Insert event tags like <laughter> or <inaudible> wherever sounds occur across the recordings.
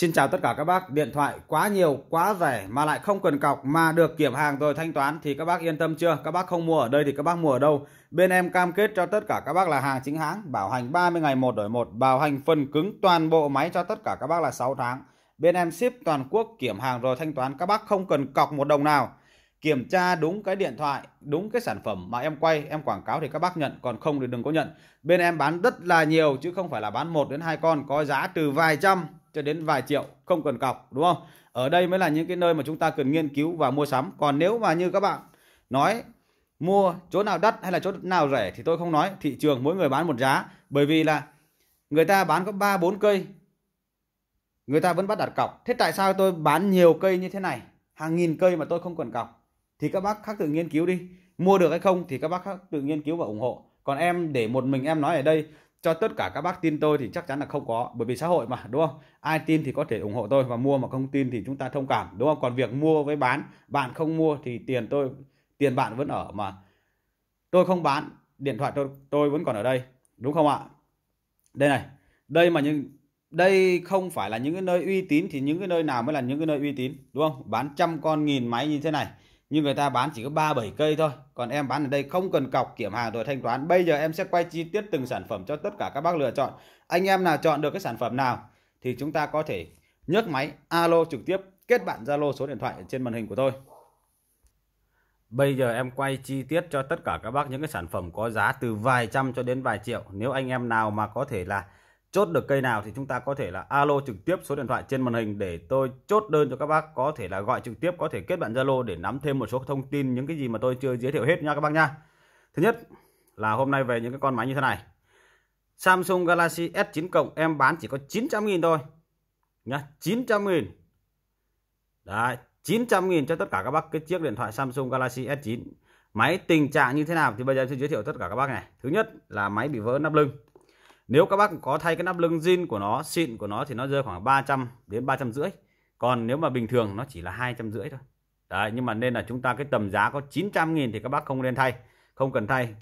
Xin chào tất cả các bác, điện thoại quá nhiều, quá rẻ mà lại không cần cọc mà được kiểm hàng rồi thanh toán thì các bác yên tâm chưa? Các bác không mua ở đây thì các bác mua ở đâu? Bên em cam kết cho tất cả các bác là hàng chính hãng, bảo hành 30 ngày một đổi một, bảo hành phần cứng toàn bộ máy cho tất cả các bác là 6 tháng. Bên em ship toàn quốc kiểm hàng rồi thanh toán, các bác không cần cọc một đồng nào. Kiểm tra đúng cái điện thoại, đúng cái sản phẩm mà em quay, em quảng cáo thì các bác nhận, còn không thì đừng có nhận. Bên em bán rất là nhiều chứ không phải là bán một đến hai con, có giá từ vài trăm cho đến vài triệu không cần cọc đúng không ở đây mới là những cái nơi mà chúng ta cần nghiên cứu và mua sắm còn nếu mà như các bạn nói mua chỗ nào đắt hay là chỗ nào rẻ thì tôi không nói thị trường mỗi người bán một giá bởi vì là người ta bán có ba bốn cây người ta vẫn bắt đặt cọc thế tại sao tôi bán nhiều cây như thế này hàng nghìn cây mà tôi không cần cọc thì các bác khác tự nghiên cứu đi mua được hay không thì các bác khác tự nghiên cứu và ủng hộ còn em để một mình em nói ở đây cho tất cả các bác tin tôi thì chắc chắn là không có bởi vì xã hội mà đúng không ai tin thì có thể ủng hộ tôi và mua mà không tin thì chúng ta thông cảm đúng không còn việc mua với bán bạn không mua thì tiền tôi tiền bạn vẫn ở mà tôi không bán điện thoại tôi tôi vẫn còn ở đây đúng không ạ đây này đây mà những đây không phải là những cái nơi uy tín thì những cái nơi nào mới là những cái nơi uy tín đúng không bán trăm con nghìn máy như thế này nhưng người ta bán chỉ có ba bảy cây thôi còn em bán ở đây không cần cọc kiểm hàng rồi thanh toán bây giờ em sẽ quay chi tiết từng sản phẩm cho tất cả các bác lựa chọn anh em nào chọn được cái sản phẩm nào thì chúng ta có thể nhấc máy alo trực tiếp kết bạn zalo số điện thoại trên màn hình của tôi Bây giờ em quay chi tiết cho tất cả các bác những cái sản phẩm có giá từ vài trăm cho đến vài triệu. Nếu anh em nào mà có thể là chốt được cây nào thì chúng ta có thể là alo trực tiếp số điện thoại trên màn hình để tôi chốt đơn cho các bác có thể là gọi trực tiếp có thể kết bạn Zalo để nắm thêm một số thông tin những cái gì mà tôi chưa giới thiệu hết nha các bác nha thứ nhất là hôm nay về những cái con máy như thế này Samsung Galaxy S9 cộng em bán chỉ có 900.000 thôi nhá 900.000 đấy 900.000 cho tất cả các bác cái chiếc điện thoại Samsung Galaxy S9 máy tình trạng như thế nào thì bây giờ tôi giới thiệu tất cả các bác này thứ nhất là máy bị vỡ nắp lưng nếu các bác có thay cái nắp lưng zin của nó, xịn của nó thì nó rơi khoảng 300 đến 350. Còn nếu mà bình thường nó chỉ là 250 thôi. Đấy, nhưng mà nên là chúng ta cái tầm giá có 900 nghìn thì các bác không nên thay, không cần thay.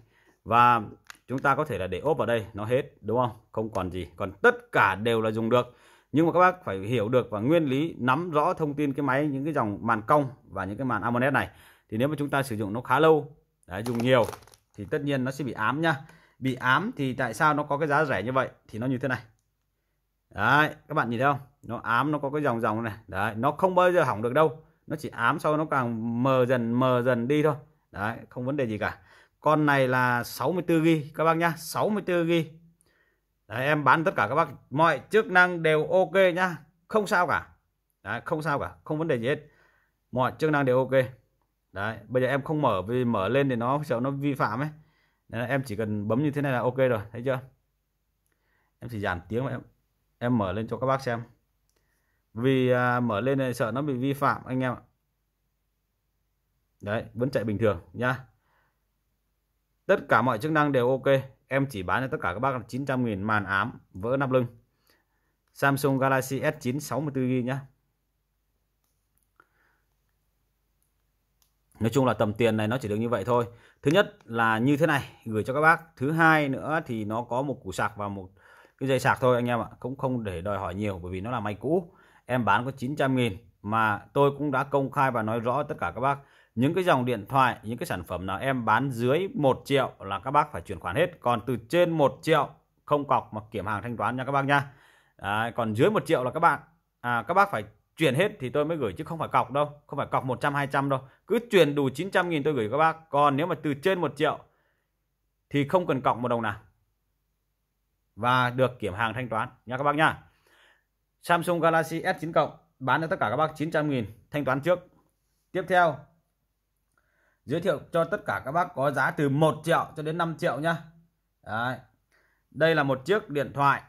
Và chúng ta có thể là để ốp vào đây nó hết đúng không? Không còn gì, còn tất cả đều là dùng được. Nhưng mà các bác phải hiểu được và nguyên lý nắm rõ thông tin cái máy những cái dòng màn cong và những cái màn AMOLED này. Thì nếu mà chúng ta sử dụng nó khá lâu, đấy, dùng nhiều thì tất nhiên nó sẽ bị ám nhá bị ám thì tại sao nó có cái giá rẻ như vậy thì nó như thế này đấy các bạn nhìn thấy không nó ám nó có cái dòng dòng này đấy nó không bao giờ hỏng được đâu nó chỉ ám sau nó càng mờ dần mờ dần đi thôi đấy không vấn đề gì cả con này là 64 g các bác nhá 64 g đấy, em bán tất cả các bác mọi chức năng đều ok nhá không sao cả đấy, không sao cả không vấn đề gì hết mọi chức năng đều ok đấy bây giờ em không mở vì mở lên thì nó sợ nó vi phạm ấy nên là em chỉ cần bấm như thế này là ok rồi thấy chưa em chỉ giảm tiếng em em mở lên cho các bác xem vì à, mở lên này sợ nó bị vi phạm anh em ạ đấy vẫn chạy bình thường nha tất cả mọi chức năng đều ok em chỉ bán cho tất cả các bác là 900.000 màn ám vỡ nắp lưng Samsung Galaxy S9 64GB nhá Nói chung là tầm tiền này nó chỉ được như vậy thôi. Thứ nhất là như thế này gửi cho các bác. Thứ hai nữa thì nó có một củ sạc và một cái dây sạc thôi anh em ạ. Cũng không để đòi hỏi nhiều bởi vì nó là máy cũ. Em bán có 900 nghìn mà tôi cũng đã công khai và nói rõ tất cả các bác. Những cái dòng điện thoại, những cái sản phẩm nào em bán dưới 1 triệu là các bác phải chuyển khoản hết. Còn từ trên 1 triệu không cọc mà kiểm hàng thanh toán nha các bác nha. À, còn dưới 1 triệu là các bạn à, các bác phải chuyển hết thì tôi mới gửi chứ không phải cọc đâu, không phải cọc 100 200 đâu cứ chuyển đủ 900 nghìn tôi gửi các bác còn nếu mà từ trên 1 triệu thì không cần cọc một đồng nào và được kiểm hàng thanh toán nha các bác nha Samsung Galaxy S9 cộng bán cho tất cả các bác 900 nghìn thanh toán trước tiếp theo giới thiệu cho tất cả các bác có giá từ 1 triệu cho đến 5 triệu nhá Đấy. đây là một chiếc điện thoại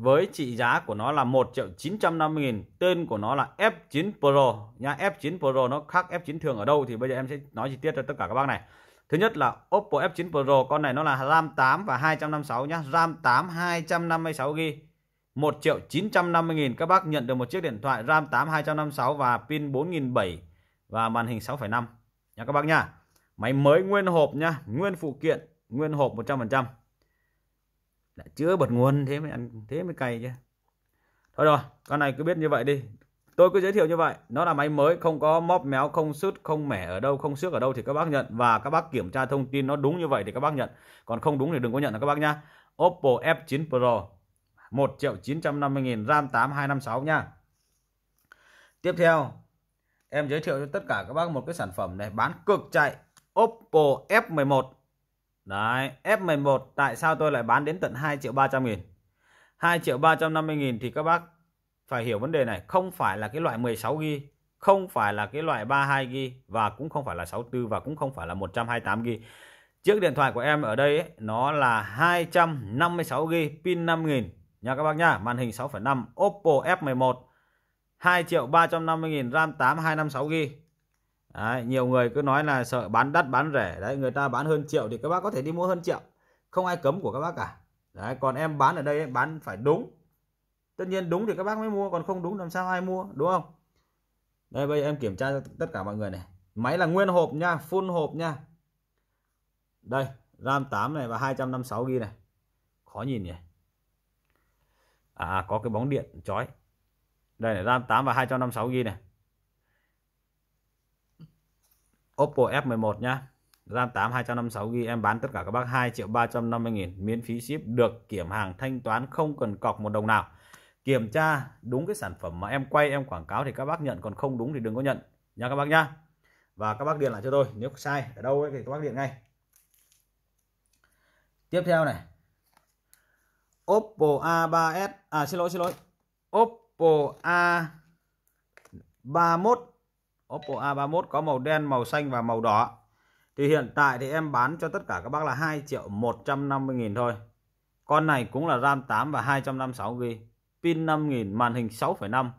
với trị giá của nó là 1 triệu 950 nghìn tên của nó là F9 Pro nha F9 Pro nó khác F9 thường ở đâu thì bây giờ em sẽ nói chi tiết cho tất cả các bác này thứ nhất là Oppo F9 Pro con này nó là RAM 8 và 256 nhá RAM 8 256 GB 1 triệu 950 nghìn các bác nhận được một chiếc điện thoại RAM 8 256 và pin 4007 và màn hình 6,5 nha các bác nha máy mới nguyên hộp nha nguyên phụ kiện nguyên hộp 100% đã chữa bật nguồn thế mới ăn thế mới cày chứ thôi rồi con này cứ biết như vậy đi tôi cứ giới thiệu như vậy nó là máy mới không có móp méo không sứt không mẻ ở đâu không xước ở đâu thì các bác nhận và các bác kiểm tra thông tin nó đúng như vậy thì các bác nhận còn không đúng thì đừng có nhận là các bác nhá Oppo F9 Pro 1 triệu 950 nghìn RAM 8 256 nha tiếp theo em giới thiệu cho tất cả các bác một cái sản phẩm này bán cực chạy Oppo F11 Đấy, F11 tại sao tôi lại bán đến tận 2 triệu 300 nghìn? 2 triệu 350 nghìn thì các bác phải hiểu vấn đề này. Không phải là cái loại 16 ghi, không phải là cái loại 32 ghi và cũng không phải là 64 và cũng không phải là 128 ghi. Chiếc điện thoại của em ở đây ấy, nó là 256 ghi pin 5000 nha các bác nha. Màn hình 6.5 Oppo F11 2 triệu 350 nghìn RAM 8 256 ghi Đấy, nhiều người cứ nói là sợ bán đắt bán rẻ đấy người ta bán hơn triệu thì các bác có thể đi mua hơn triệu không ai cấm của các bác cả đấy còn em bán ở đây em bán phải đúng tất nhiên đúng thì các bác mới mua còn không đúng làm sao ai mua đúng không đây bây giờ em kiểm tra cho tất cả mọi người này máy là nguyên hộp nha full hộp nha đây RAM 8 này và 256 ghi này khó nhìn nhỉ à có cái bóng điện chói đây này RAM 8 và 256 ghi này Oppo F11 nhá RAM 8 256GB em bán tất cả các bác 2 triệu 350 nghìn miễn phí ship được kiểm hàng thanh toán không cần cọc một đồng nào kiểm tra đúng cái sản phẩm mà em quay em quảng cáo thì các bác nhận còn không đúng thì đừng có nhận nha các bác nhá và các bác điện lại cho tôi nếu sai ở đâu ấy thì các bác điện ngay tiếp theo này Oppo A3s à xin lỗi xin lỗi Oppo A31 Oppo A31 có màu đen, màu xanh và màu đỏ. Thì hiện tại thì em bán cho tất cả các bác là 2 triệu 150 nghìn thôi. Con này cũng là RAM 8 và 256GB. Pin 5000, màn hình 6,5.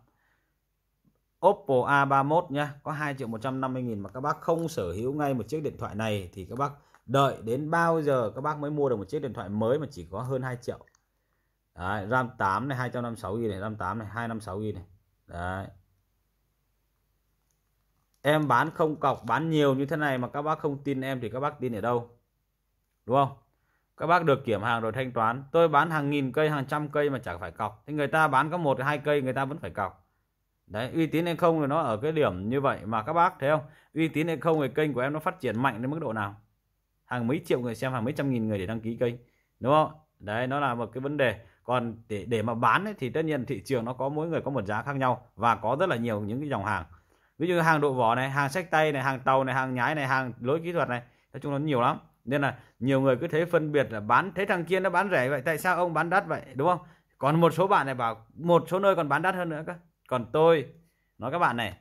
Oppo A31 nhé. Có 2 triệu 150 nghìn mà các bác không sở hữu ngay một chiếc điện thoại này thì các bác đợi đến bao giờ các bác mới mua được một chiếc điện thoại mới mà chỉ có hơn 2 triệu. Đấy, RAM 8 này 256GB này, RAM 8 này 256GB này. Đấy em bán không cọc bán nhiều như thế này mà các bác không tin em thì các bác tin ở đâu đúng không các bác được kiểm hàng rồi thanh toán tôi bán hàng nghìn cây hàng trăm cây mà chẳng phải cọc thì người ta bán có một hai cây người ta vẫn phải cọc đấy uy tín hay không thì nó ở cái điểm như vậy mà các bác thấy không uy tín hay không thì kênh của em nó phát triển mạnh đến mức độ nào hàng mấy triệu người xem hàng mấy trăm nghìn người để đăng ký kênh đúng không đấy nó là một cái vấn đề còn để để mà bán ấy, thì tất nhiên thị trường nó có mỗi người có một giá khác nhau và có rất là nhiều những cái dòng hàng ví dụ hàng độ vỏ này hàng sách tay này hàng tàu này hàng nhái này hàng lỗi kỹ thuật này nói chung nó nhiều lắm nên là nhiều người cứ thấy phân biệt là bán thế thằng kia nó bán rẻ vậy tại sao ông bán đắt vậy đúng không còn một số bạn này bảo một số nơi còn bán đắt hơn nữa cơ còn tôi nói các bạn này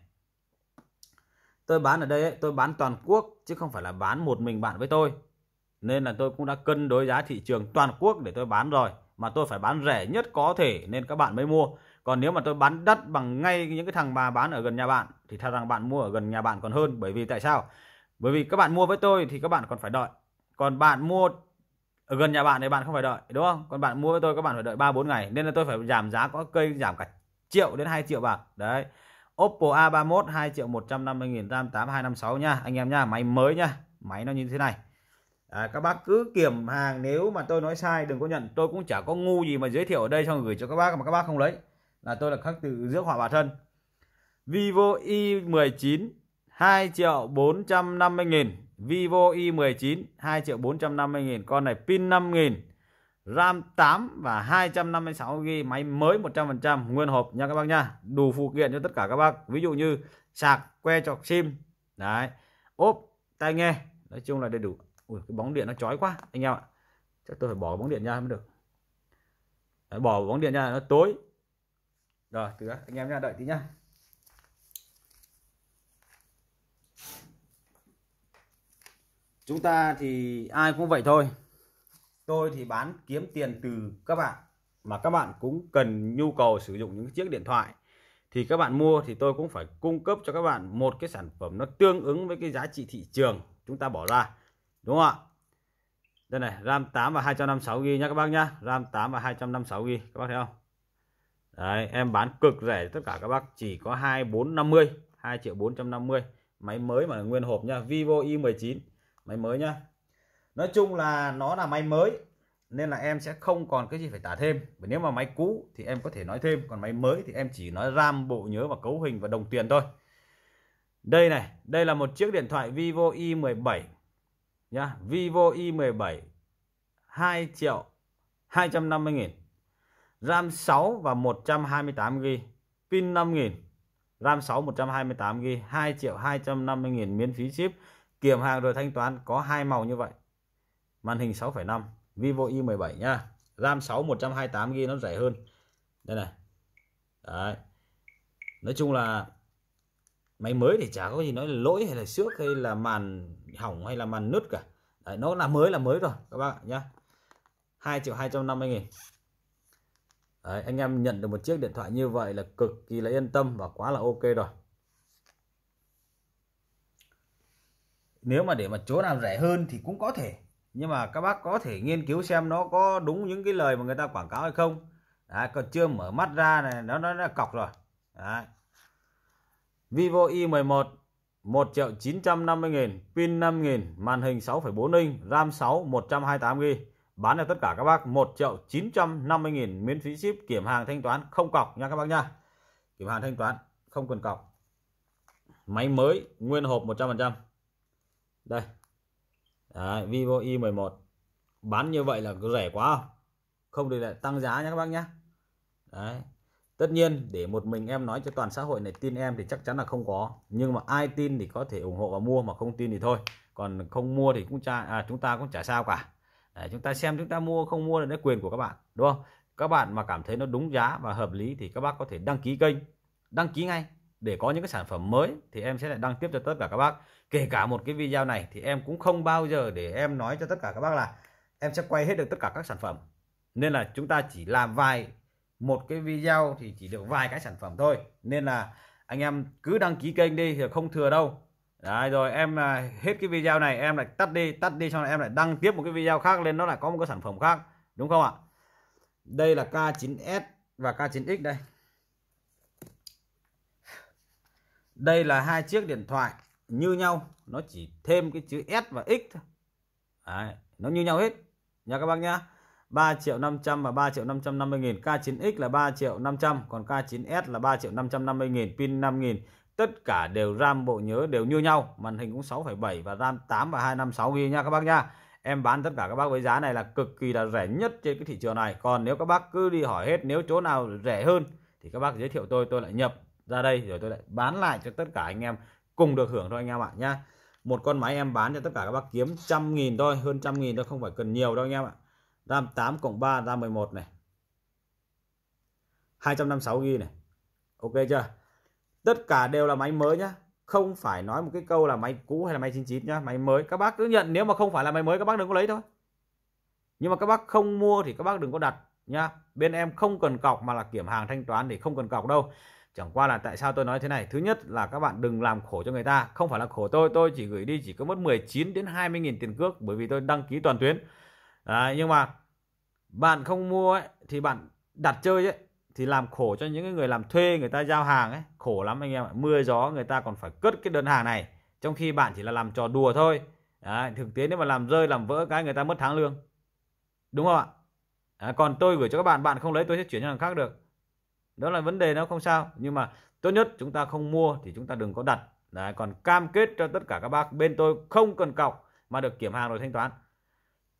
tôi bán ở đây ấy, tôi bán toàn quốc chứ không phải là bán một mình bạn với tôi nên là tôi cũng đã cân đối giá thị trường toàn quốc để tôi bán rồi mà tôi phải bán rẻ nhất có thể nên các bạn mới mua còn nếu mà tôi bán đất bằng ngay những cái thằng mà bán ở gần nhà bạn thì theo rằng bạn mua ở gần nhà bạn còn hơn bởi vì tại sao bởi vì các bạn mua với tôi thì các bạn còn phải đợi còn bạn mua ở gần nhà bạn thì bạn không phải đợi đúng không còn bạn mua với tôi các bạn phải đợi ba bốn ngày nên là tôi phải giảm giá có cây giảm cả triệu đến 2 triệu bạc đấy Oppo A31 2 triệu 150 nghìn RAM 8256 nha anh em nha máy mới nha máy nó như thế này à, các bác cứ kiểm hàng nếu mà tôi nói sai đừng có nhận tôi cũng chả có ngu gì mà giới thiệu ở đây xong gửi cho các bác mà các bác không lấy là tôi là khắc từ giữa họa vào thân Vivo i19 2 triệu 450 nghìn Vivo i19 2 triệu 450 nghìn con này pin 5 nghìn RAM 8 và 256GB máy mới 100% nguyên hộp nha các bác nha đủ phụ kiện cho tất cả các bác ví dụ như sạc que chọc sim đấy ốp tai nghe nói chung là đầy đủ Ui, cái bóng điện nó chói quá anh em ạ chắc tôi phải bỏ bóng điện ra mới được đấy, bỏ bóng điện ra nó tối rồi cứ anh em nha đợi tí nhá chúng ta thì ai cũng vậy thôi tôi thì bán kiếm tiền từ các bạn mà các bạn cũng cần nhu cầu sử dụng những chiếc điện thoại thì các bạn mua thì tôi cũng phải cung cấp cho các bạn một cái sản phẩm nó tương ứng với cái giá trị thị trường chúng ta bỏ ra đúng không ạ đây này RAM 8 và 256 GB nhá các bác nhá RAM 8 và 256 GB các bác thấy không Đấy, em bán cực rẻ tất cả các bác chỉ có 2450 2 triệu 450 máy mới mà nguyên hộp nha Vivo i19 máy mới nhá Nói chung là nó là máy mới nên là em sẽ không còn cái gì phải tả thêm bởi nếu mà máy cũ thì em có thể nói thêm còn máy mới thì em chỉ nói RAM bộ nhớ và cấu hình và đồng tiền thôi đây này đây là một chiếc điện thoại Vivo i17 nhá Vivo i17 2 triệu 250 nghìn RAM 6 và 128GB pin 5000 RAM 6 128GB 2 triệu 250 nghìn miễn phí chip kiểm hàng rồi thanh toán có hai màu như vậy màn hình 6,5 Vivo i17 nha RAM 6 128GB nó rẻ hơn đây này đấy nói chung là máy mới thì chả có gì nói là lỗi hay là xước hay là màn hỏng hay là màn nứt cả đấy, nó là mới là mới rồi các bạn nhá 2 triệu 250 nghìn Đấy, anh em nhận được một chiếc điện thoại như vậy là cực kỳ là yên tâm và quá là ok rồi nếu mà để mà chỗ nào rẻ hơn thì cũng có thể nhưng mà các bác có thể nghiên cứu xem nó có đúng những cái lời mà người ta quảng cáo hay không Đấy, còn chưa mở mắt ra này nó nó đã cọc rồi Đấy. Vivo i11 1 triệu 950 nghìn pin 5 nghìn màn hình 6,4 inch RAM 6 128 GB bán cho tất cả các bác 1 triệu 950 nghìn miễn phí ship kiểm hàng thanh toán không cọc nha các bác nha kiểm hàng thanh toán không cần cọc máy mới nguyên hộp 100% đây Đấy, Vivo i11 bán như vậy là rẻ quá không không thì lại tăng giá nha các bác nhé Đấy. tất nhiên để một mình em nói cho toàn xã hội này tin em thì chắc chắn là không có nhưng mà ai tin thì có thể ủng hộ và mua mà không tin thì thôi còn không mua thì cũng cha à, chúng ta cũng chả sao cả Đấy, chúng ta xem chúng ta mua không mua là đấy quyền của các bạn đúng không các bạn mà cảm thấy nó đúng giá và hợp lý thì các bác có thể đăng ký kênh đăng ký ngay để có những cái sản phẩm mới thì em sẽ lại đăng tiếp cho tất cả các bác kể cả một cái video này thì em cũng không bao giờ để em nói cho tất cả các bác là em sẽ quay hết được tất cả các sản phẩm nên là chúng ta chỉ làm vài một cái video thì chỉ được vài cái sản phẩm thôi nên là anh em cứ đăng ký kênh đi thì không thừa đâu Đấy rồi em là hết cái video này em lại tắt đi tắt đi xong là em lại đăng tiếp một cái video khác lên nó lại có một cái sản phẩm khác đúng không ạ đây là K9S và K9X đây đây là hai chiếc điện thoại như nhau nó chỉ thêm cái chữ S và X thôi Đấy, nó như nhau hết nha các bác nhá 3 triệu 500 và 3 triệu 550 nghìn K9X là 3 triệu 500 còn K9S là 3 triệu 550 nghìn pin nghìn tất cả đều RAM bộ nhớ đều như nhau màn hình cũng 6,7 và RAM 8 và 256 GB nha các bác nha em bán tất cả các bác với giá này là cực kỳ là rẻ nhất trên cái thị trường này còn nếu các bác cứ đi hỏi hết nếu chỗ nào rẻ hơn thì các bác giới thiệu tôi tôi lại nhập ra đây rồi tôi lại bán lại cho tất cả anh em cùng được hưởng thôi anh em ạ nhá một con máy em bán cho tất cả các bác kiếm trăm nghìn thôi hơn trăm nghìn thôi không phải cần nhiều đâu anh em ạ RAM 8 cộng 3 RAM 11 này 256 GB này ok chưa tất cả đều là máy mới nhá không phải nói một cái câu là máy cũ hay là máy 99 nhá máy mới các bác cứ nhận nếu mà không phải là máy mới các bác đừng có lấy thôi nhưng mà các bác không mua thì các bác đừng có đặt nhá bên em không cần cọc mà là kiểm hàng thanh toán thì không cần cọc đâu chẳng qua là tại sao tôi nói thế này thứ nhất là các bạn đừng làm khổ cho người ta không phải là khổ tôi tôi chỉ gửi đi chỉ có mất 19 đến 20 nghìn tiền cước bởi vì tôi đăng ký toàn tuyến à, nhưng mà bạn không mua ấy, thì bạn đặt chơi ấy thì làm khổ cho những người làm thuê người ta giao hàng ấy khổ lắm anh em ạ mưa gió người ta còn phải cất cái đơn hàng này trong khi bạn chỉ là làm trò đùa thôi Đấy, thực tế nếu mà làm rơi làm vỡ cái người ta mất tháng lương đúng không ạ à, còn tôi gửi cho các bạn bạn không lấy tôi sẽ chuyển cho thằng khác được đó là vấn đề nó không sao nhưng mà tốt nhất chúng ta không mua thì chúng ta đừng có đặt Đấy, còn cam kết cho tất cả các bác bên tôi không cần cọc mà được kiểm hàng rồi thanh toán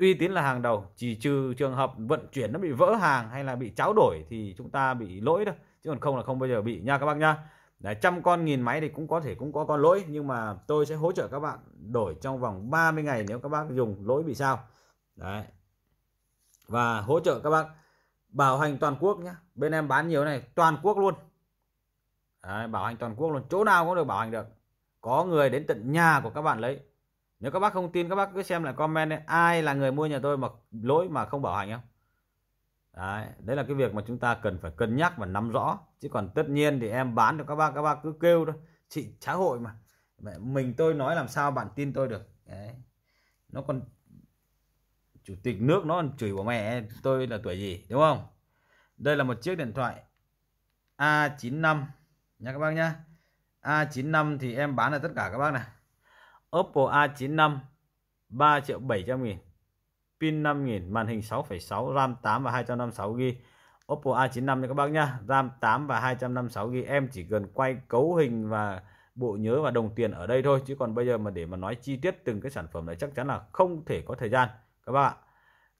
uy tín là hàng đầu chỉ trừ trường hợp vận chuyển nó bị vỡ hàng hay là bị cháo đổi thì chúng ta bị lỗi thôi chứ còn không là không bao giờ bị nha các bác nha. Đấy, trăm con nghìn máy thì cũng có thể cũng có con lỗi nhưng mà tôi sẽ hỗ trợ các bạn đổi trong vòng 30 ngày nếu các bác dùng lỗi bị sao đấy và hỗ trợ các bác bảo hành toàn quốc nhé bên em bán nhiều này toàn quốc luôn đấy, bảo hành toàn quốc luôn chỗ nào cũng được bảo hành được có người đến tận nhà của các bạn lấy nếu các bác không tin các bác cứ xem lại comment đấy. ai là người mua nhà tôi mà lỗi mà không bảo hành không đấy, đấy là cái việc mà chúng ta cần phải cân nhắc và nắm rõ chứ còn tất nhiên thì em bán cho các bác các bác cứ kêu thôi chị xã hội mà mình tôi nói làm sao bạn tin tôi được đấy. nó còn chủ tịch nước nó còn chửi bố mẹ tôi là tuổi gì đúng không đây là một chiếc điện thoại A95 nha các bác nhá A95 thì em bán là tất cả các bác này Oppo A95 3 triệu 700 nghìn pin 5000 màn hình 6.6 RAM 8 và 256GB Oppo A95 nha các bác nhá RAM 8 và 256GB em chỉ cần quay cấu hình và bộ nhớ và đồng tiền ở đây thôi chứ còn bây giờ mà để mà nói chi tiết từng cái sản phẩm này chắc chắn là không thể có thời gian các bạn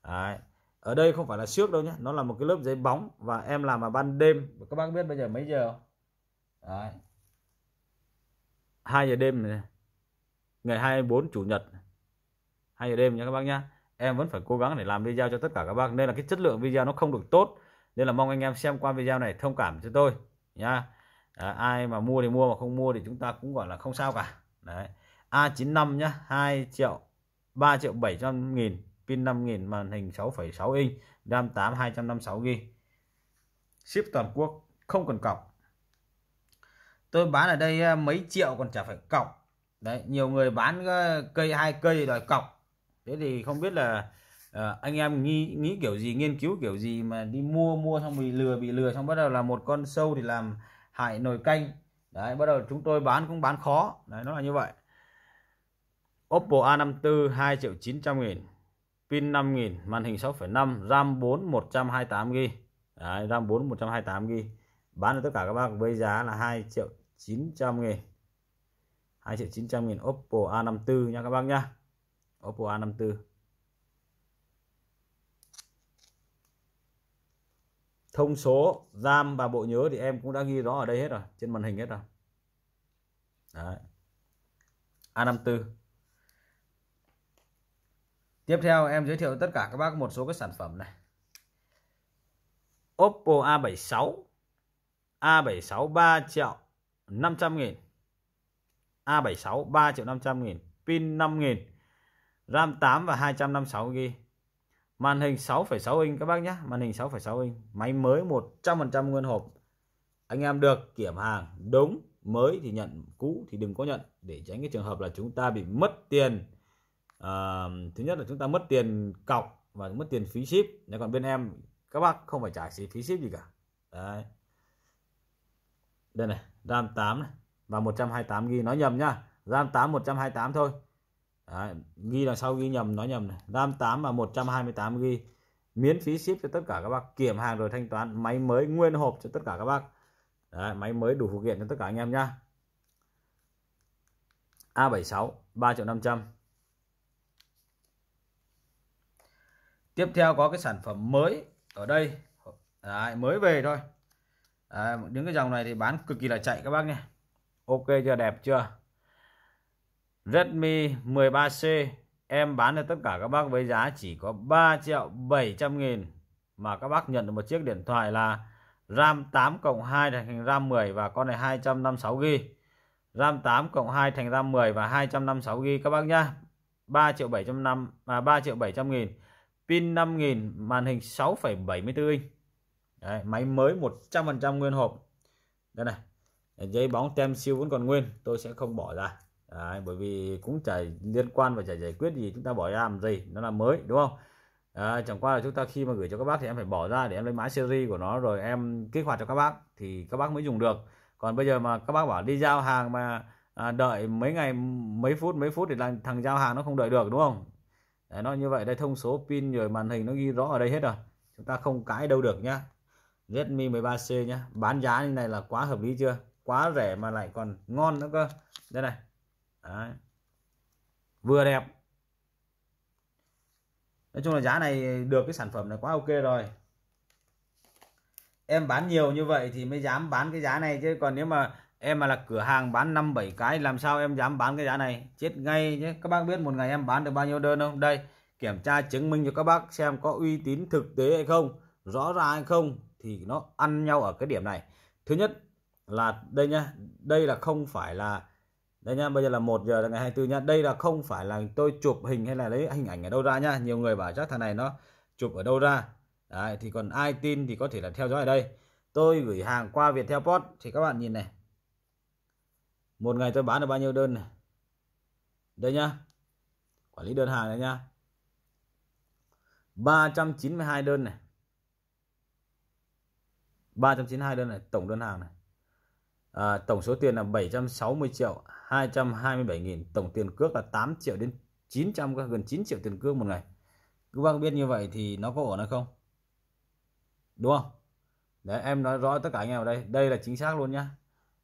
Đấy. ở đây không phải là xước đâu nhé nó là một cái lớp giấy bóng và em làm vào ban đêm các bác biết bây giờ mấy giờ không? Đấy. 2 giờ đêm này ngày 24 chủ nhật hay giờ đêm nha các bác nhá em vẫn phải cố gắng để làm video cho tất cả các bác nên là cái chất lượng video nó không được tốt nên là mong anh em xem qua video này thông cảm cho tôi nha à, ai mà mua thì mua mà không mua thì chúng ta cũng gọi là không sao cả đấy A95 nhá 2 triệu 3 triệu 700 nghìn pin 5 nghìn màn hình 6,6 inch RAM 8 256 g ship toàn quốc không cần cọc tôi bán ở đây à, mấy triệu còn chả phải cọc đấy nhiều người bán cây hai cây đòi cọc thế thì không biết là à, anh em nghĩ nghĩ kiểu gì nghiên cứu kiểu gì mà đi mua mua xong bị lừa bị lừa xong bắt đầu là một con sâu thì làm hại nồi canh đấy bắt đầu chúng tôi bán cũng bán khó đấy nó là như vậy Oppo A54 2 triệu 900 nghìn pin 5 nghìn màn hình 6,5 RAM 4 128 g đấy, RAM 4 128 g bán cho tất cả các bác với giá là 2 triệu 900 nghìn 2 triệu 900 nghìn Oppo A54 nha các bác nha Oppo A54 thông số RAM và bộ nhớ thì em cũng đã ghi rõ ở đây hết rồi trên màn hình hết rồi Đấy. A54 tiếp theo em giới thiệu tất cả các bác một số các sản phẩm này Oppo A76 A76 3 triệu 500 nghìn A76 3 triệu 500 nghìn pin 5 nghìn RAM 8 và 256 GB màn hình 6,6 inch các bác nhé màn hình 6,6 inch máy mới 100% nguyên hộp anh em được kiểm hàng đúng mới thì nhận cũ thì đừng có nhận để tránh cái trường hợp là chúng ta bị mất tiền à, thứ nhất là chúng ta mất tiền cọc và mất tiền phí ship Đấy, còn bên em các bác không phải trả phí ship gì cả Đấy. đây này ram 8 này và 128 ghi nói nhầm nhá RAM 8 128 thôi Đấy, ghi là sau ghi nhầm nói nhầm này RAM 8 và 128 ghi miễn phí ship cho tất cả các bác kiểm hàng rồi thanh toán máy mới nguyên hộp cho tất cả các bác Đấy, máy mới đủ phụ kiện cho tất cả anh em nhá A76 3 triệu 500 tiếp theo có cái sản phẩm mới ở đây Đấy, mới về thôi Đấy, những cái dòng này thì bán cực kỳ là chạy các bác nha ok chưa đẹp chưa Redmi 13C em bán cho tất cả các bác với giá chỉ có 3 triệu 700 nghìn mà các bác nhận được một chiếc điện thoại là RAM 8 cộng 2 thành RAM 10 và con này 256 GB. RAM 8 cộng 2 thành RAM 10 và 256 GB các bác nhá. 3 triệu 700 năm à 3 triệu 700 nghìn pin 5 nghìn màn hình 6,74 inch Đấy, máy mới 100% nguyên hộp đây này giấy bóng tem siêu vẫn còn nguyên tôi sẽ không bỏ ra Đấy, bởi vì cũng chả liên quan và chả giải quyết gì chúng ta bỏ ra làm gì nó là mới đúng không à, chẳng qua là chúng ta khi mà gửi cho các bác thì em phải bỏ ra để em lấy mã series của nó rồi em kích hoạt cho các bác thì các bác mới dùng được còn bây giờ mà các bác bảo đi giao hàng mà à, đợi mấy ngày mấy phút mấy phút thì là thằng giao hàng nó không đợi được đúng không Đấy, nó như vậy đây thông số pin rồi màn hình nó ghi rõ ở đây hết rồi chúng ta không cãi đâu được nhá Redmi 13C nhá bán giá như này là quá hợp lý chưa quá rẻ mà lại còn ngon nữa cơ đây này Đấy. vừa đẹp nói chung là giá này được cái sản phẩm này quá ok rồi em bán nhiều như vậy thì mới dám bán cái giá này chứ còn nếu mà em mà là cửa hàng bán 5 7 cái làm sao em dám bán cái giá này chết ngay nhé các bác biết một ngày em bán được bao nhiêu đơn không đây kiểm tra chứng minh cho các bác xem có uy tín thực tế hay không rõ ràng hay không thì nó ăn nhau ở cái điểm này thứ nhất là đây nhá đây là không phải là đây nhá bây giờ là một giờ là ngày 24 nhá đây là không phải là tôi chụp hình hay là lấy hình ảnh ở đâu ra nhá nhiều người bảo chắc thằng này nó chụp ở đâu ra Đấy, thì còn ai tin thì có thể là theo dõi ở đây tôi gửi hàng qua Viettel Post thì các bạn nhìn này một ngày tôi bán được bao nhiêu đơn này đây nhá quản lý đơn hàng này nhá 392 đơn này 392 đơn này tổng đơn hàng này à, tổng số tiền là 760 triệu 227 nghìn tổng tiền cước là 8 triệu đến 900 gần 9 triệu tiền cước một ngày các bác biết như vậy thì nó có ổn hay không đúng không đấy em nói rõ tất cả anh em ở đây đây là chính xác luôn nhá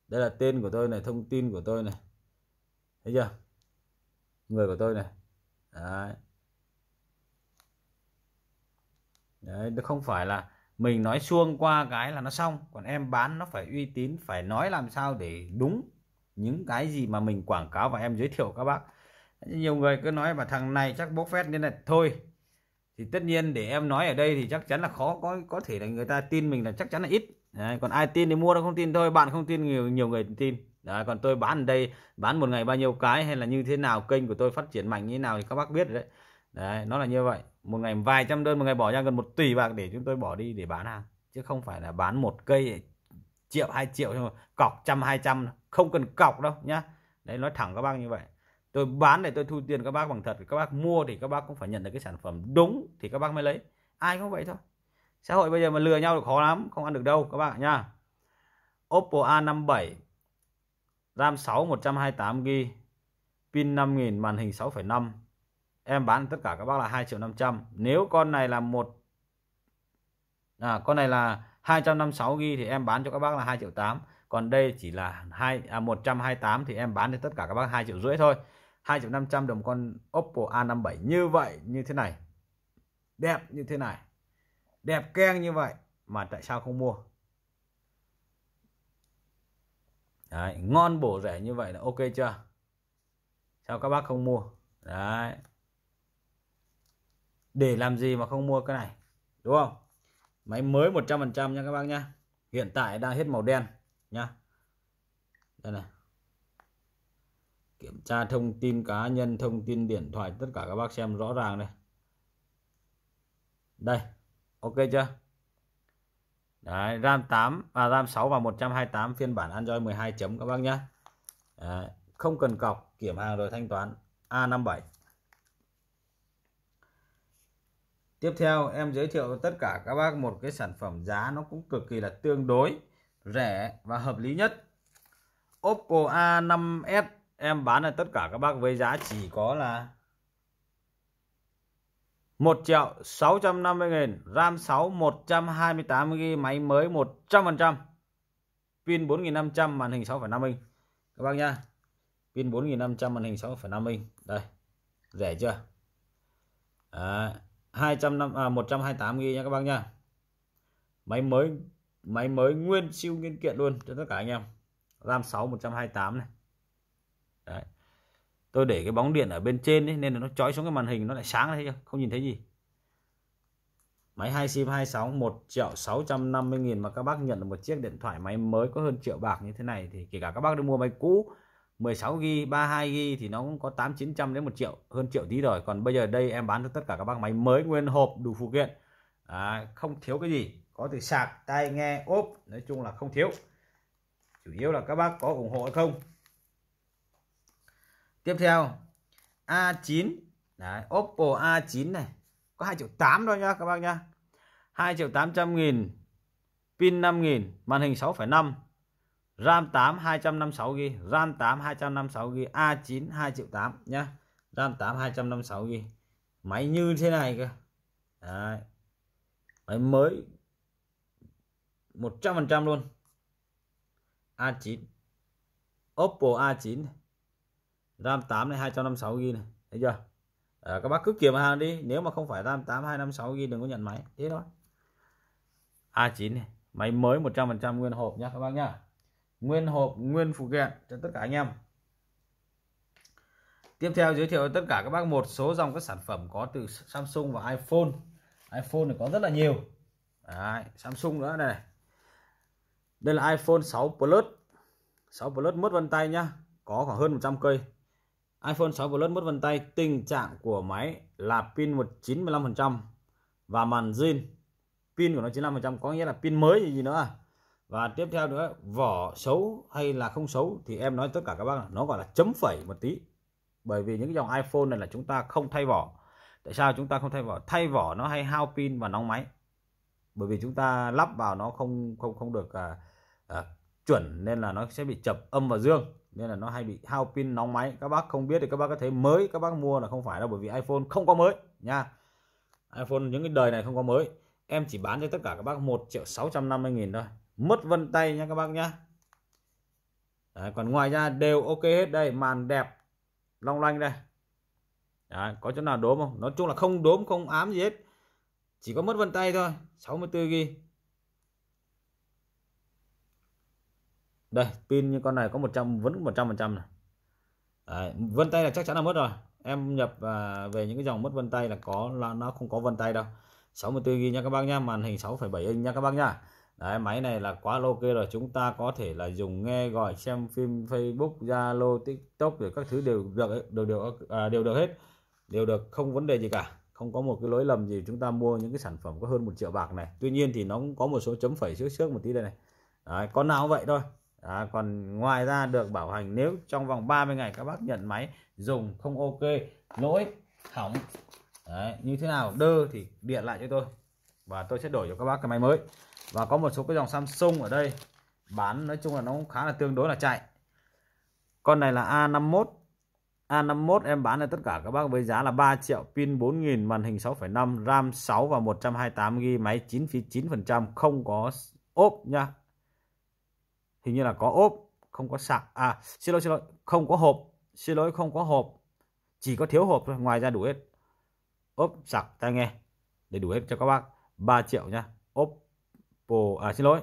đây là tên của tôi này thông tin của tôi này thấy chưa người của tôi này đấy đấy không phải là mình nói xuông qua cái là nó xong còn em bán nó phải uy tín phải nói làm sao để đúng những cái gì mà mình quảng cáo và em giới thiệu các bác nhiều người cứ nói mà thằng này chắc bốc phét nên là thôi thì tất nhiên để em nói ở đây thì chắc chắn là khó có có thể là người ta tin mình là chắc chắn là ít Đấy, còn ai tin thì mua đâu không tin thôi bạn không tin nhiều nhiều người tin Đấy, còn tôi bán ở đây bán một ngày bao nhiêu cái hay là như thế nào kênh của tôi phát triển mạnh như thế nào thì các bác biết rồi đấy đấy nó là như vậy một ngày vài trăm đơn một ngày bỏ ra gần một tỷ bạc để chúng tôi bỏ đi để bán hàng chứ không phải là bán một cây triệu hai triệu cọc trăm hai trăm không cần cọc đâu nhá đấy nói thẳng các bác như vậy tôi bán để tôi thu tiền các bác bằng thật các bác mua thì các bác cũng phải nhận được cái sản phẩm đúng thì các bác mới lấy ai cũng vậy thôi xã hội bây giờ mà lừa nhau được khó lắm không ăn được đâu các bạn nhá Oppo A57 RAM 6 128GB pin 5000 màn hình 6,5 em bán tất cả các bác là 2 triệu 500 nếu con này là một à, con này là 256 ghi thì em bán cho các bác là 2 triệu 8 còn đây chỉ là 2 à, 128 thì em bán cho tất cả các bác 2 triệu rưỡi thôi 2 triệu 500 đồng con Oppo A57 như vậy như thế này đẹp như thế này đẹp keng như vậy mà tại sao không mua Đấy, ngon bổ rẻ như vậy là ok chưa sao các bác không mua Đấy để làm gì mà không mua cái này đúng không máy mới 100% nha các bác nhá hiện tại đang hết màu đen nhá đây này kiểm tra thông tin cá nhân thông tin điện thoại tất cả các bác xem rõ ràng đây đây ok chưa Đấy, RAM 8 à, và RAM 6 và 128 phiên bản Android 12 chấm các bác nhé không cần cọc kiểm hàng rồi thanh toán A57 tiếp theo em giới thiệu tất cả các bác một cái sản phẩm giá nó cũng cực kỳ là tương đối rẻ và hợp lý nhất Oppo A5s em bán là tất cả các bác với giá chỉ có là 1 triệu 650 nghìn RAM 6 128GB máy mới 100% pin 4500 màn hình 6,5 inch các bác nha pin 4500 màn hình 6,5 inch đây rẻ chưa Đấy. 200 à, 128 GB nha các bác nha máy mới máy mới nguyên siêu nguyên kiện luôn cho tất cả anh em RAM 6 128 này Đấy. tôi để cái bóng điện ở bên trên ấy, nên là nó chói xuống cái màn hình nó lại sáng thấy chưa không nhìn thấy gì máy 2 sim 26 1 triệu 650 nghìn mà các bác nhận được một chiếc điện thoại máy mới có hơn triệu bạc như thế này thì kể cả các bác đi mua máy cũ 16GB 32GB thì nó cũng có 8 900 đến 1 triệu hơn triệu tí rồi còn bây giờ đây em bán cho tất cả các bác máy mới nguyên hộp đủ phụ kiện à, không thiếu cái gì có từ sạc tai nghe ốp nói chung là không thiếu chủ yếu là các bác có ủng hộ hay không tiếp theo A9 Đấy, Oppo A9 này có 2 triệu 8 thôi nhá các bác nhá 2 triệu 800 nghìn pin 5 nghìn màn hình 6,5 RAM 8 256GB RAM 8 256GB A9 2 triệu 8 nhá RAM 8 256GB máy như thế này cơ Đấy. máy mới 100% luôn A9 Oppo A9 RAM 8 này 256GB này thấy chưa à, các bác cứ kiểm hàng đi nếu mà không phải RAM 8 256GB đừng có nhận máy thế thôi A9 này máy mới 100% nguyên hộp nhá các bác nhá nguyên hộp nguyên phụ kiện cho tất cả anh em tiếp theo giới thiệu tất cả các bác một số dòng các sản phẩm có từ Samsung và iPhone iPhone thì có rất là nhiều Đấy, Samsung nữa này đây là iPhone 6 Plus 6 Plus mất vân tay nhá có khoảng hơn 100 cây iPhone 6 Plus mất vân tay tình trạng của máy là pin 195% và màn zin pin của nó 95% có nghĩa là pin mới gì, gì nữa à và tiếp theo nữa vỏ xấu hay là không xấu thì em nói tất cả các bác là nó gọi là chấm phẩy một tí bởi vì những dòng iPhone này là chúng ta không thay vỏ tại sao chúng ta không thay vỏ thay vỏ nó hay hao pin và nóng máy bởi vì chúng ta lắp vào nó không không không được à, à, chuẩn nên là nó sẽ bị chập âm và dương nên là nó hay bị hao pin nóng máy các bác không biết thì các bác có thấy mới các bác mua là không phải đâu bởi vì iPhone không có mới nha iPhone những cái đời này không có mới em chỉ bán cho tất cả các bác 1 triệu 650 nghìn thôi mất vân tay nha các bác nhá Đấy, còn ngoài ra đều ok hết đây màn đẹp long lanh đây Đấy, có chỗ nào đốm không nói chung là không đốm không ám gì hết chỉ có mất vân tay thôi 64 ghi đây pin như con này có 100 vẫn 100 phần trăm này Đấy, vân tay là chắc chắn là mất rồi em nhập à, về những cái dòng mất vân tay là có là nó không có vân tay đâu 64 ghi nha các bác nha màn hình 6,7 inch nha các bác nha Đấy, máy này là quá ok rồi chúng ta có thể là dùng nghe gọi xem phim Facebook Zalo TikTok rồi các thứ đều được đều được à, đều được hết đều được không vấn đề gì cả không có một cái lỗi lầm gì chúng ta mua những cái sản phẩm có hơn một triệu bạc này tuy nhiên thì nó cũng có một số chấm phẩy trước trước một tí đây này Đấy, con nào cũng vậy thôi à, còn ngoài ra được bảo hành nếu trong vòng 30 ngày các bác nhận máy dùng không ok lỗi hỏng Đấy, như thế nào đơ thì điện lại cho tôi và tôi sẽ đổi cho các bác cái máy mới và có một số cái dòng Samsung ở đây bán nói chung là nó cũng khá là tương đối là chạy con này là A51 A51 em bán cho tất cả các bác với giá là 3 triệu pin 4000 màn hình 6.5 RAM 6 và 128GB máy 9 phần trăm không có ốp nha hình như là có ốp không có sạc à xin lỗi xin lỗi không có hộp xin lỗi không có hộp chỉ có thiếu hộp thôi ngoài ra đủ hết ốp sạc tai nghe để đủ hết cho các bác 3 triệu nha ốp Oppo à xin lỗi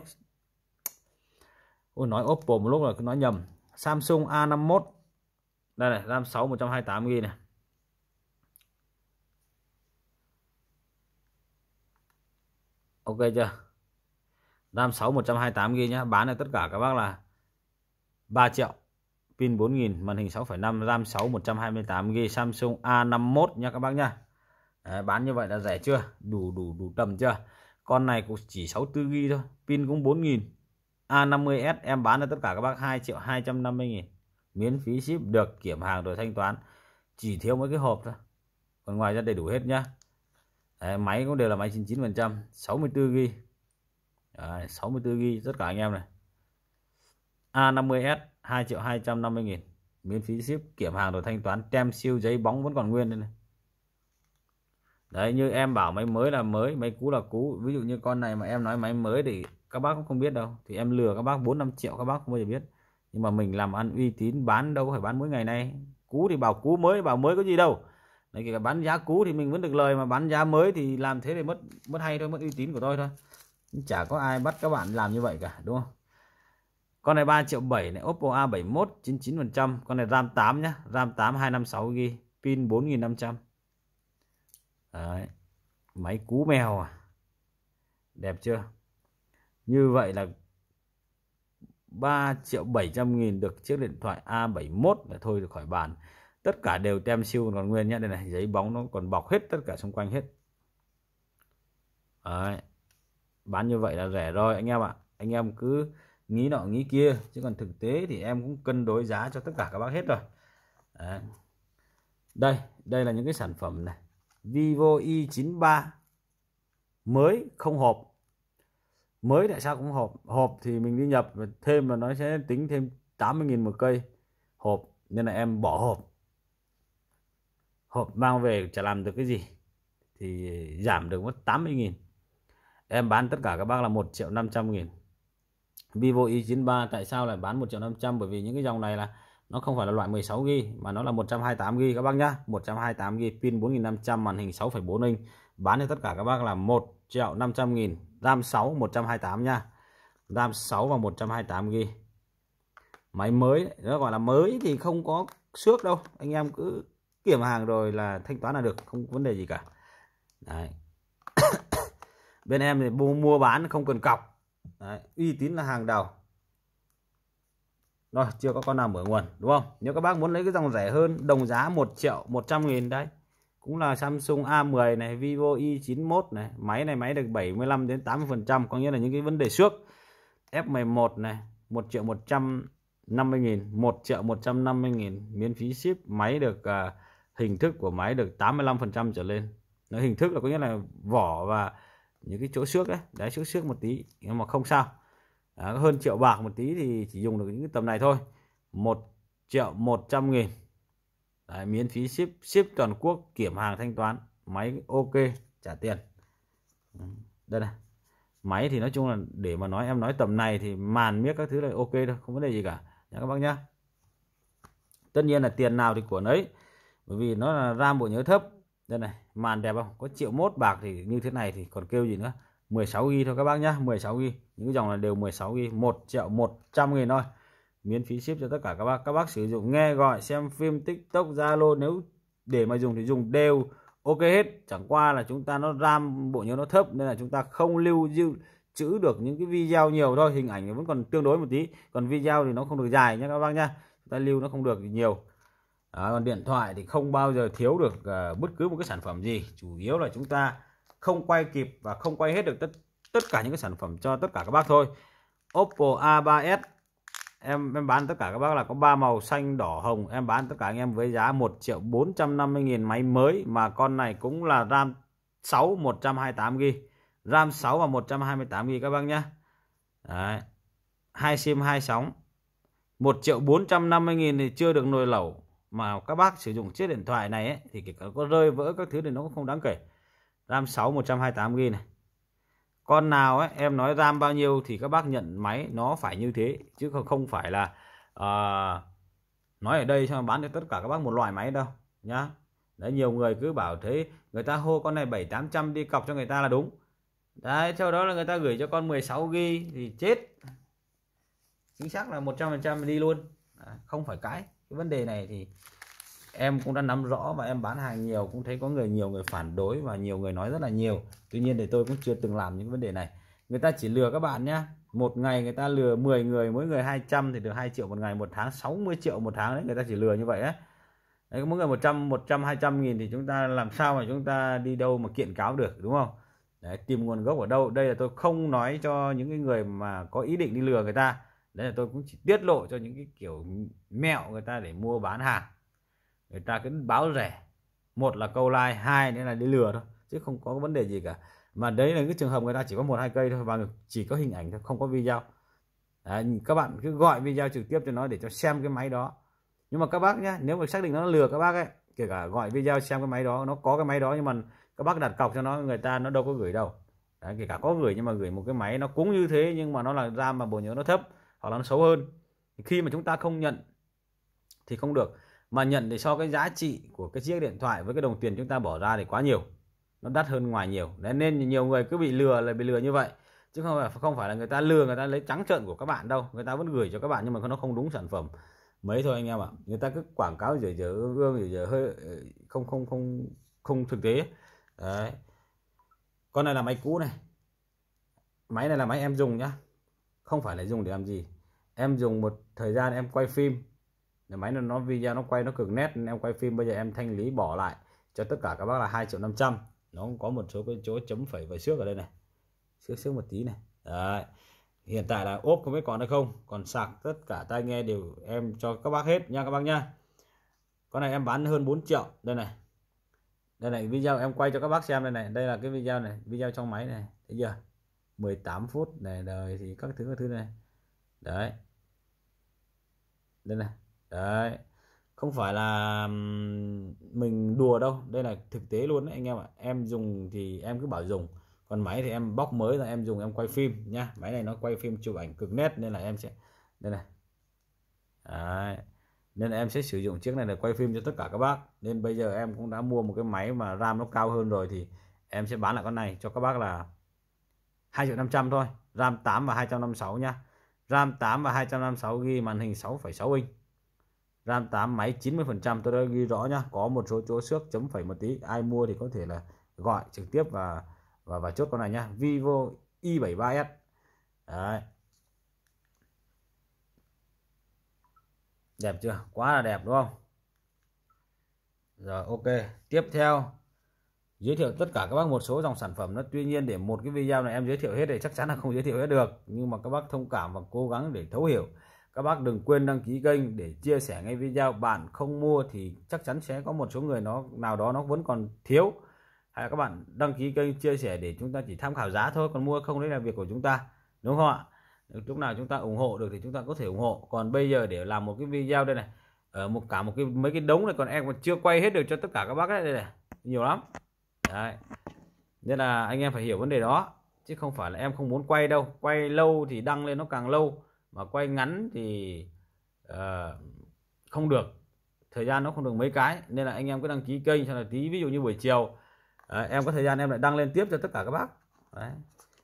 Ôi nói Oppo một lúc là nói nhầm Samsung A51 đây này RAM 6 128GB này Ok chưa RAM 6 128GB nhé Bán cho tất cả các bác là 3 triệu Pin 4000 Màn hình 6.5 RAM 6 128GB Samsung A51 nha các bác nha Đấy, Bán như vậy là rẻ chưa Đủ đủ đủ tầm chưa con này cũng chỉ 64 ghi thôi pin cũng 4.000 A50s em bán cho tất cả các bác 2 triệu 250 nghìn miễn phí ship được kiểm hàng rồi thanh toán chỉ thiếu mấy cái hộp thôi còn ngoài ra đầy đủ hết nhá Đấy, máy cũng đều là máy 99 phần trăm 64 ghi Đấy, 64 ghi tất cả anh em này A50s 2 triệu 250 nghìn miễn phí ship kiểm hàng rồi thanh toán tem siêu giấy bóng vẫn còn nguyên đây này đấy như em bảo máy mới là mới máy cũ là cũ ví dụ như con này mà em nói máy mới thì các bác cũng không biết đâu thì em lừa các bác 4 5 triệu các bác không bao giờ biết nhưng mà mình làm ăn uy tín bán đâu có phải bán mỗi ngày nay cũ thì bảo cũ mới bảo mới có gì đâu đấy kể cả bán giá cũ thì mình vẫn được lời mà bán giá mới thì làm thế thì mất mất hay thôi mất uy tín của tôi thôi chả có ai bắt các bạn làm như vậy cả đúng không con này 3 triệu 7 này Oppo A71 99% con này RAM 8 nhá RAM 8 256 GB pin 4500 Đấy. máy cú mèo à đẹp chưa như vậy là 3 triệu 700 nghìn được chiếc điện thoại A71 là thôi được khỏi bàn tất cả đều tem siêu còn nguyên nhé đây này giấy bóng nó còn bọc hết tất cả xung quanh hết Đấy. bán như vậy là rẻ rồi anh em ạ à. anh em cứ nghĩ nọ nghĩ kia chứ còn thực tế thì em cũng cân đối giá cho tất cả các bác hết rồi Đấy. đây đây là những cái sản phẩm này Vivo i93 mới không hộp mới tại sao cũng hộp hộp thì mình đi nhập thêm và nó sẽ tính thêm 80.000 một cây hộp nên là em bỏ hộp hộp mang về chả làm được cái gì thì giảm được mất 80.000 em bán tất cả các bác là 1 triệu 500 nghìn Vivo i93 tại sao lại bán 1 triệu 500 bởi vì những cái dòng này là nó không phải là loại 16 g mà nó là 128 g các bác nhá 128 g pin 4500 màn hình 6,4 inch bán cho tất cả các bác là 1 triệu 500 nghìn RAM 6 128 nha RAM 6 và 128 g máy mới nó gọi là mới thì không có xước đâu anh em cứ kiểm hàng rồi là thanh toán là được không có vấn đề gì cả Đấy. <coughs> bên em thì mua bán không cần cọc Đấy. uy tín là hàng đầu rồi chưa có con nào mở nguồn đúng không? Nếu các bác muốn lấy cái dòng rẻ hơn đồng giá 1 triệu 100 nghìn đấy cũng là Samsung A10 này, Vivo Y91 này, máy này máy được 75 đến 80%, có nghĩa là những cái vấn đề xước. F11 này, 1 triệu 150 nghìn, 1 triệu 150 nghìn, miễn phí ship, máy được uh, hình thức của máy được 85% trở lên. Nó hình thức là có nghĩa là vỏ và những cái chỗ xước ấy, đấy xước xước một tí nhưng mà không sao à, hơn triệu bạc một tí thì chỉ dùng được những cái tầm này thôi một triệu một trăm nghìn Đấy, miễn phí ship ship toàn quốc kiểm hàng thanh toán máy ok trả tiền đây này máy thì nói chung là để mà nói em nói tầm này thì màn miếc các thứ là ok thôi không vấn đề gì cả nhá các bác nhá tất nhiên là tiền nào thì của nấy bởi vì nó là ram bộ nhớ thấp đây này màn đẹp không có triệu mốt bạc thì như thế này thì còn kêu gì nữa 16 ghi thôi các bác nhá 16 ghi những dòng là đều 16 ghi 1 triệu 100 nghìn thôi miễn phí ship cho tất cả các bác các bác sử dụng nghe gọi xem phim tiktok zalo nếu để mà dùng thì dùng đều ok hết chẳng qua là chúng ta nó ram bộ nhớ nó thấp nên là chúng ta không lưu giữ chữ được những cái video nhiều thôi hình ảnh vẫn còn tương đối một tí còn video thì nó không được dài nhé các bác nhá chúng ta lưu nó không được nhiều à, còn điện thoại thì không bao giờ thiếu được uh, bất cứ một cái sản phẩm gì chủ yếu là chúng ta không quay kịp và không quay hết được tất tất cả những cái sản phẩm cho tất cả các bác thôi Oppo A3s em em bán tất cả các bác là có ba màu xanh đỏ hồng em bán tất cả anh em với giá 1 triệu 450 nghìn máy mới mà con này cũng là RAM 6 128GB RAM 6 và 128GB các bác nhá. Đấy. 2 sim hai sóng 1 triệu 450 nghìn thì chưa được nồi lẩu mà các bác sử dụng chiếc điện thoại này ấy, thì kể cả có rơi vỡ các thứ thì nó cũng không đáng kể RAM 6 128GB này con nào ấy, em nói RAM bao nhiêu thì các bác nhận máy nó phải như thế chứ không phải là uh, nói ở đây cho bán cho tất cả các bác một loại máy đâu nhá đấy nhiều người cứ bảo thế người ta hô con này 7 800 đi cọc cho người ta là đúng đấy sau đó là người ta gửi cho con 16 g thì chết chính xác là 100% đi luôn không phải cãi cái vấn đề này thì em cũng đã nắm rõ và em bán hàng nhiều cũng thấy có người nhiều người phản đối và nhiều người nói rất là nhiều tuy nhiên thì tôi cũng chưa từng làm những vấn đề này người ta chỉ lừa các bạn nhé một ngày người ta lừa 10 người mỗi người 200 thì được 2 triệu một ngày một tháng 60 triệu một tháng đấy người ta chỉ lừa như vậy ấy đấy, mỗi người 100 100 200 nghìn thì chúng ta làm sao mà chúng ta đi đâu mà kiện cáo được đúng không đấy, tìm nguồn gốc ở đâu đây là tôi không nói cho những cái người mà có ý định đi lừa người ta đấy là tôi cũng chỉ tiết lộ cho những cái kiểu mẹo người ta để mua bán hàng người ta cứ báo rẻ một là câu like hai nữa là đi lừa thôi chứ không có vấn đề gì cả mà đấy là cái trường hợp người ta chỉ có một hai cây thôi và chỉ có hình ảnh thôi không có video à, các bạn cứ gọi video trực tiếp cho nó để cho xem cái máy đó nhưng mà các bác nhé nếu mà xác định nó lừa các bác ấy kể cả gọi video xem cái máy đó nó có cái máy đó nhưng mà các bác đặt cọc cho nó người ta nó đâu có gửi đâu Đấy, kể cả có gửi nhưng mà gửi một cái máy nó cũng như thế nhưng mà nó là RAM mà bộ nhớ nó thấp hoặc là nó xấu hơn thì khi mà chúng ta không nhận thì không được mà nhận để so cái giá trị của cái chiếc điện thoại với cái đồng tiền chúng ta bỏ ra thì quá nhiều nó đắt hơn ngoài nhiều đấy nên nhiều người cứ bị lừa là bị lừa như vậy chứ không phải không phải là người ta lừa người ta lấy trắng trợn của các bạn đâu người ta vẫn gửi cho các bạn nhưng mà nó không đúng sản phẩm mấy thôi anh em ạ người ta cứ quảng cáo dở dở gương ương dở dở hơi ờ, không không không không thực tế đấy con này là máy cũ này máy này là máy em dùng nhá không phải là dùng để làm gì em dùng một thời gian em quay phim nhà máy nó nó video nó quay nó cực nét em quay phim bây giờ em thanh lý bỏ lại cho tất cả các bác là 2 triệu 500 nó có một số cái chỗ chấm phẩy và xước ở đây này xước xước một tí này đấy hiện tại là ốp không biết còn hay không còn sạc tất cả tai nghe đều em cho các bác hết nha các bác nha con này em bán hơn 4 triệu đây này đây này video em quay cho các bác xem đây này đây là cái video này video trong máy này thấy chưa 18 phút này đời thì các thứ các thứ này đấy đây này đấy không phải là mình đùa đâu đây là thực tế luôn đấy anh em ạ em dùng thì em cứ bảo dùng còn máy thì em bóc mới là em dùng em quay phim nhá máy này nó quay phim chụp ảnh cực nét nên là em sẽ đây này đấy. nên là em sẽ sử dụng chiếc này để quay phim cho tất cả các bác nên bây giờ em cũng đã mua một cái máy mà ram nó cao hơn rồi thì em sẽ bán lại con này cho các bác là 2 triệu 500 thôi RAM 8 và 256 nha RAM 8 và 256 ghi màn hình 6,6 inch RAM 8 máy 90% tôi đã ghi rõ nhá có một số chỗ xước chấm phẩy một tí ai mua thì có thể là gọi trực tiếp và và và chốt con này nhá Vivo i73s đấy đẹp chưa quá là đẹp đúng không rồi ok tiếp theo giới thiệu tất cả các bác một số dòng sản phẩm nó tuy nhiên để một cái video này em giới thiệu hết thì chắc chắn là không giới thiệu hết được nhưng mà các bác thông cảm và cố gắng để thấu hiểu các bác đừng quên đăng ký kênh để chia sẻ ngay video. Bạn không mua thì chắc chắn sẽ có một số người nó nào đó nó vẫn còn thiếu. Hay là các bạn đăng ký kênh chia sẻ để chúng ta chỉ tham khảo giá thôi. Còn mua không đấy là việc của chúng ta. Đúng không ạ? Lúc nào chúng ta ủng hộ được thì chúng ta có thể ủng hộ. Còn bây giờ để làm một cái video đây này. Ở ờ, một cả một cái mấy cái đống này còn em còn chưa quay hết được cho tất cả các bác đấy đây này. Nhiều lắm. Đấy. Nên là anh em phải hiểu vấn đề đó chứ không phải là em không muốn quay đâu quay lâu thì đăng lên nó càng lâu mà quay ngắn thì uh, không được thời gian nó không được mấy cái nên là anh em cứ đăng ký kênh cho là tí ví dụ như buổi chiều uh, em có thời gian em lại đăng lên tiếp cho tất cả các bác Đấy.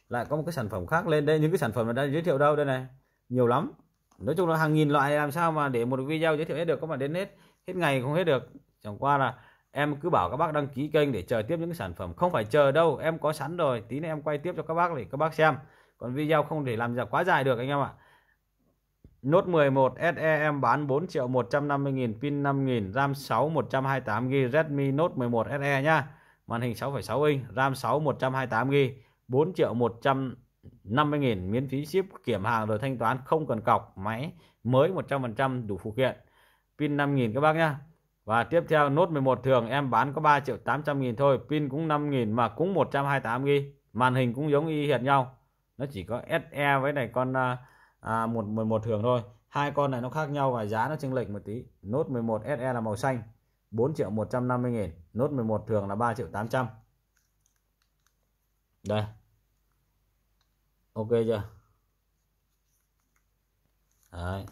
lại có một cái sản phẩm khác lên đây những cái sản phẩm mà đã giới thiệu đâu đây này nhiều lắm nói chung là hàng nghìn loại làm sao mà để một video giới thiệu hết được có mà đến hết hết ngày không hết được chẳng qua là em cứ bảo các bác đăng ký kênh để chờ tiếp những cái sản phẩm không phải chờ đâu em có sẵn rồi tí nữa em quay tiếp cho các bác để các bác xem còn video không để làm ra quá dài được anh em ạ Note 11 SE em bán 4 triệu 150 nghìn pin 5000 RAM 6 128 GB Redmi Note 11 SE nhá. Màn hình 6,6 inch, RAM 6 128 GB, 4 triệu 150 nghìn miễn phí ship kiểm hàng rồi thanh toán không cần cọc, máy mới 100% đủ phụ kiện. Pin 5000 các bác nhá. Và tiếp theo Note 11 thường em bán có 3 triệu 800 nghìn thôi, pin cũng 5000 mà cũng 128 GB, màn hình cũng giống y hệt nhau. Nó chỉ có SE với này con uh, à, một 11 thường thôi hai con này nó khác nhau và giá nó chênh lệch một tí nốt 11 SE là màu xanh 4 triệu 150 nghìn nốt 11 thường là 3 triệu 800 đây ok chưa Đấy.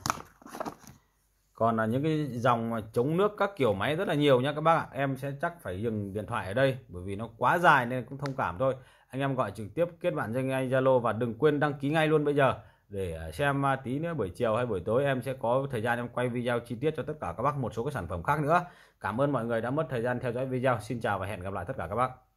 còn là những cái dòng chống nước các kiểu máy rất là nhiều nha các bác ạ em sẽ chắc phải dừng điện thoại ở đây bởi vì nó quá dài nên cũng thông cảm thôi anh em gọi trực tiếp kết bạn cho anh Zalo và đừng quên đăng ký ngay luôn bây giờ để à, xem à, tí nữa buổi chiều hay buổi tối em sẽ có thời gian em quay video chi tiết cho tất cả các bác một số các sản phẩm khác nữa cảm ơn mọi người đã mất thời gian theo dõi video xin chào và hẹn gặp lại tất cả các bác